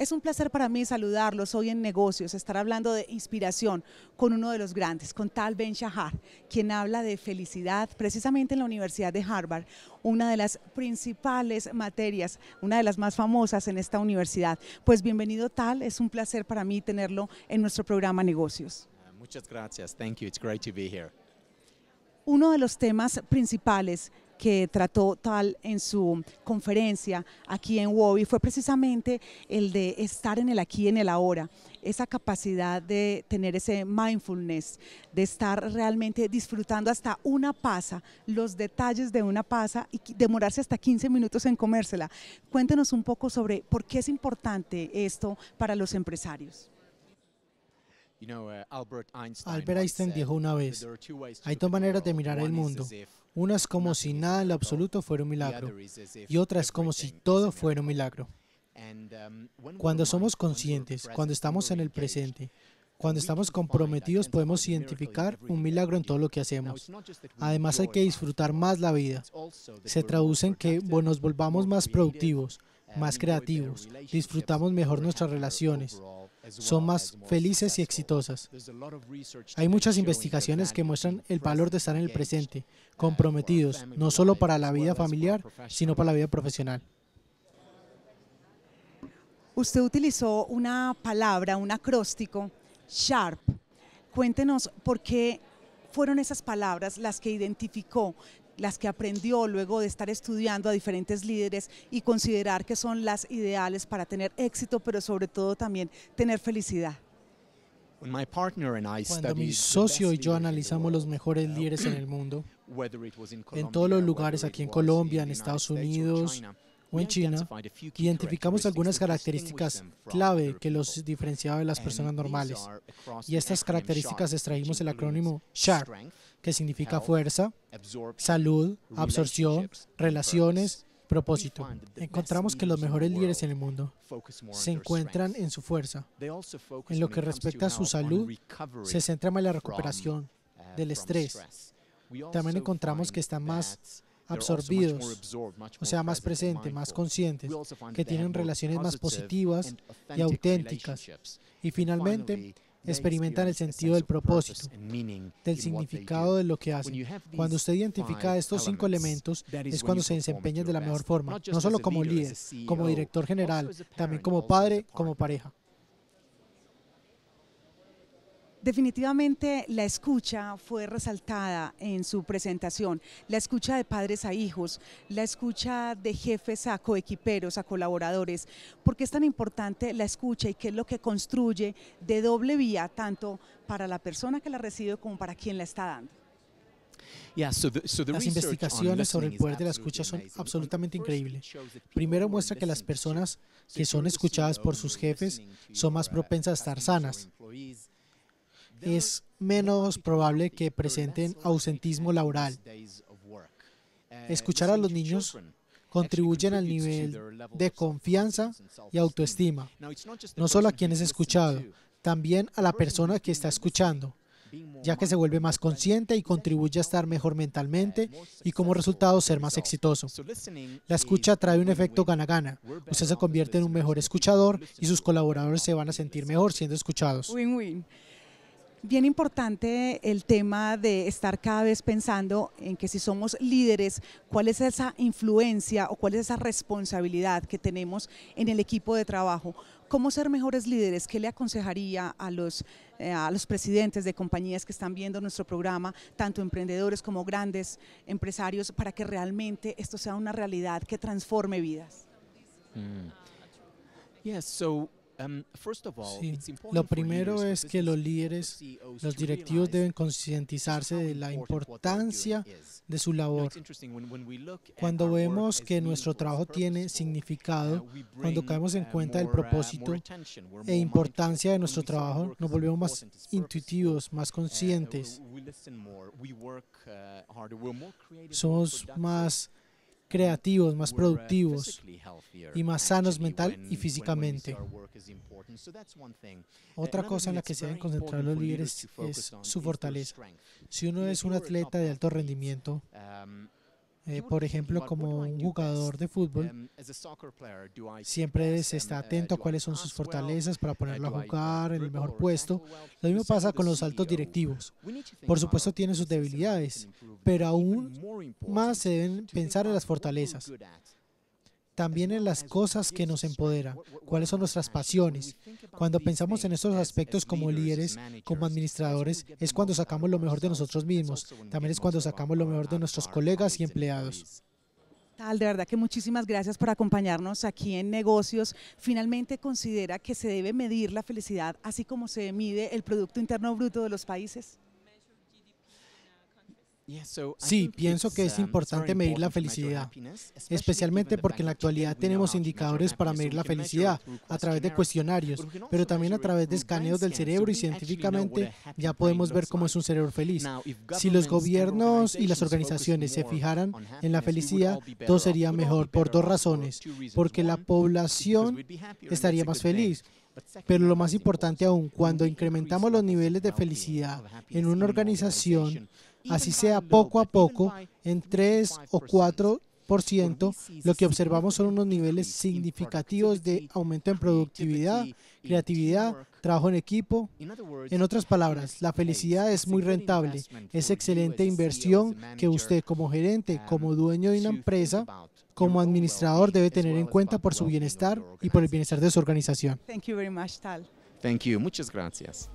Es un placer para mí saludarlos hoy en negocios, estar hablando de inspiración con uno de los grandes, con Tal Ben Shahar, quien habla de felicidad precisamente en la Universidad de Harvard, una de las principales materias, una de las más famosas en esta universidad. Pues bienvenido Tal, es un placer para mí tenerlo en nuestro programa Negocios. Ah, muchas gracias, thank you, it's great to be here. Uno de los temas principales que trató Tal en su conferencia aquí en WOBI fue precisamente el de estar en el aquí, en el ahora, esa capacidad de tener ese mindfulness, de estar realmente disfrutando hasta una pasa, los detalles de una pasa y demorarse hasta 15 minutos en comérsela. Cuéntenos un poco sobre por qué es importante esto para los empresarios. Uh, Albert Einstein dijo una vez, hay dos maneras de mirar el mundo. Una es como si nada en lo absoluto fuera un milagro y otra es como si todo fuera un milagro. Um, cuando somos conscientes, cuando estamos en el presente, cuando estamos comprometidos podemos identificar un milagro en todo lo que hacemos. Además hay que disfrutar más la vida. Se traduce en que nos volvamos más productivos, más creativos, disfrutamos mejor nuestras relaciones, son más felices y exitosas. Hay muchas investigaciones que muestran el valor de estar en el presente, comprometidos, no solo para la vida familiar, sino para la vida profesional. Usted utilizó una palabra, un acróstico, sharp. Cuéntenos por qué fueron esas palabras las que identificó las que aprendió luego de estar estudiando a diferentes líderes y considerar que son las ideales para tener éxito, pero sobre todo también tener felicidad. Cuando mi socio y yo analizamos los mejores líderes en el mundo, en todos los lugares, aquí en Colombia, en Estados Unidos, o en China, identificamos algunas características clave que los diferenciaba de las personas normales. Y estas características extraímos el acrónimo SHARP, que significa fuerza, salud, absorción, relaciones, propósito. Encontramos que los mejores líderes en el mundo se encuentran en su fuerza. En lo que respecta a su salud, se centra más en la recuperación uh, del estrés. También encontramos que están más absorbidos, o sea, más presentes, más conscientes, que tienen relaciones más positivas y auténticas. Y finalmente, experimentan el sentido del propósito, del significado de lo que hacen. Cuando usted identifica estos cinco elementos, es cuando se desempeña de la mejor forma, no solo como líder, e como director general, también como padre, como pareja. Definitivamente la escucha fue resaltada en su presentación, la escucha de padres a hijos, la escucha de jefes a coequiperos, a colaboradores. ¿Por qué es tan importante la escucha y qué es lo que construye de doble vía tanto para la persona que la recibe como para quien la está dando? Las investigaciones sobre el poder de la escucha son absolutamente increíbles. Primero muestra que las personas que son escuchadas por sus jefes son más propensas a estar sanas, es menos probable que presenten ausentismo laboral. Escuchar a los niños contribuyen al nivel de confianza y autoestima, no solo a quien es escuchado, también a la persona que está escuchando, ya que se vuelve más consciente y contribuye a estar mejor mentalmente y como resultado ser más exitoso. La escucha trae un efecto gana-gana. Usted se convierte en un mejor escuchador y sus colaboradores se van a sentir mejor siendo escuchados. Bien importante el tema de estar cada vez pensando en que si somos líderes, cuál es esa influencia o cuál es esa responsabilidad que tenemos en el equipo de trabajo. ¿Cómo ser mejores líderes? ¿Qué le aconsejaría a los, eh, a los presidentes de compañías que están viendo nuestro programa, tanto emprendedores como grandes empresarios, para que realmente esto sea una realidad que transforme vidas? Mm. Yes, so Um, Lo primero es que los líderes, e los directivos deben concientizarse de la importancia de su labor. Cuando vemos que nuestro trabajo tiene uh, significado, cuando caemos en uh, cuenta el uh, propósito e importancia de nuestro trabajo, nos volvemos más intuitivos, más conscientes. Somos más creativos, más uh, productivos y más sanos mental y físicamente. Otra cosa en la que se deben concentrar los líderes es su fortaleza. Si uno es un atleta de alto rendimiento, um, eh, por ejemplo, como un jugador de fútbol, um, siempre se um, está uh, atento a cuáles son sus fortalezas para uh, ponerlo a jugar en el mejor puesto. Lo mismo pasa con los altos e directivos. Por supuesto, tienen sus debilidades, pero aún más se deben pensar en las fortalezas también en las cosas que nos empoderan, cuáles son nuestras pasiones. Cuando pensamos en estos aspectos como líderes, como administradores, es cuando sacamos lo mejor de nosotros mismos, también es cuando sacamos lo mejor de nuestros colegas y empleados. Tal, de verdad que muchísimas gracias por acompañarnos aquí en Negocios. Finalmente considera que se debe medir la felicidad así como se mide el Producto Interno Bruto de los países. Sí, pienso que es um, importante medir la felicidad, especialmente porque en la actualidad tenemos indicadores para medir la felicidad a través de cuestionarios, pero también a través de escaneos del cerebro y científicamente ya podemos ver cómo es un cerebro feliz. Si los gobiernos y las organizaciones se fijaran en la felicidad, todo sería mejor por dos razones, porque la población estaría más feliz, pero lo más importante aún, cuando incrementamos los niveles de felicidad en una organización, así sea poco a poco, en 3 o 4 lo que observamos son unos niveles significativos de aumento en productividad, creatividad, trabajo en equipo. En otras palabras, la felicidad es muy rentable, es excelente e inversión que usted como gerente, como dueño de una empresa, como administrador debe tener en cuenta por su bienestar y por el bienestar de su organización. Thank you very much, Tal. Thank you. Muchas gracias.